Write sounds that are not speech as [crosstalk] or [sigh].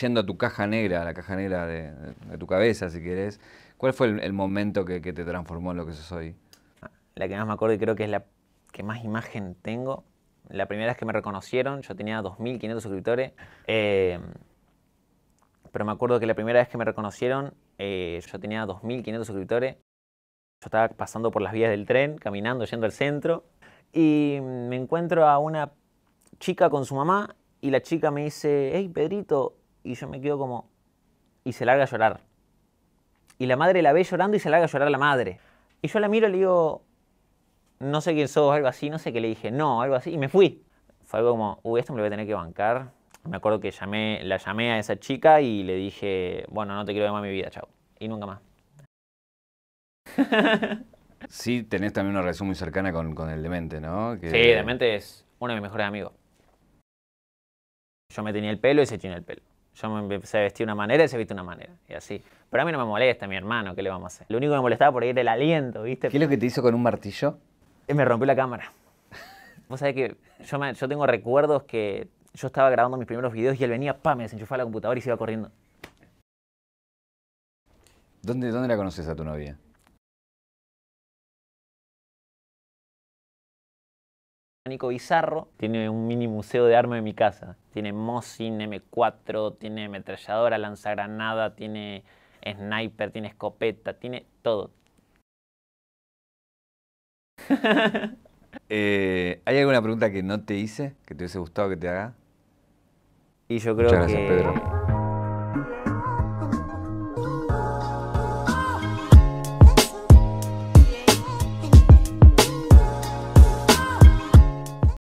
yendo a tu caja negra, a la caja negra de, tu cabeza, si querés, ¿cuál fue el, momento que, te transformó en lo que sos hoy? La que más me acuerdo y creo que es la que más imagen tengo. La primera vez que me reconocieron, yo tenía 2.500 suscriptores. Eh, pero me acuerdo que la primera vez que me reconocieron, eh, yo tenía 2.500 suscriptores. Yo estaba pasando por las vías del tren, caminando, yendo al centro. Y me encuentro a una chica con su mamá y la chica me dice, hey Pedrito, y yo me quedo como... Y se larga a llorar. Y la madre la ve llorando y se larga a llorar la madre. Y yo la miro y le digo, no sé quién sos, algo así, no sé qué le dije, no, algo así, y me fui. Fue algo como, uy, esto me lo voy a tener que bancar. Me acuerdo que llamé, la llamé a esa chica y le dije, bueno, no te quiero ver más mi vida, chao. Y nunca más. [laughs] sí, tenés también una relación muy cercana con, el demente, ¿no? Sí, demente es uno de mis mejores amigos. Yo me tenía el pelo y se tiene el pelo. Yo me empecé a una manera y se viste una manera, y así. Pero a mí no me molesta, mi hermano, ¿qué le vamos a hacer? Lo único que me molestaba por ahí era el aliento, ¿viste? ¿Qué es lo que te hizo con un martillo? Eh, me rompió la cámara. [laughs] Vos sabés que yo, yo tengo recuerdos que yo estaba grabando mis primeros videos y él venía, pa, me desenchufaba la computadora y se iba corriendo. ¿Dónde, dónde la conoces a tu novia? Nico Bizarro. Tiene un mini museo de armas en mi casa. Tiene Mosin, M4, tiene ametralladora, lanzagranada, tiene sniper, tiene escopeta, tiene todo. [laughs] Eh, ¿Hay alguna pregunta que no te hice, que te hubiese gustado que te haga? Y yo creo que...